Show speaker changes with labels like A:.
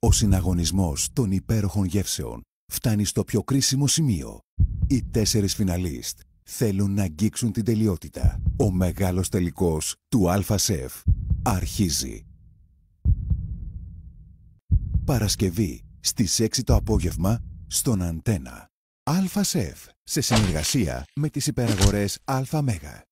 A: Ο συναγωνισμός των υπέροχων γεύσεων φτάνει στο πιο κρίσιμο σημείο. Οι τέσσερις φιναλίστ θέλουν να αγγίξουν την τελειότητα. Ο μεγάλος τελικός του ΑΣΕΦ αρχίζει. Παρασκευή στις 6 το απόγευμα στον Αντένα. ΑΣΕΦ σε συνεργασία με τις υπεραγορές ΑΜΕΓΑ.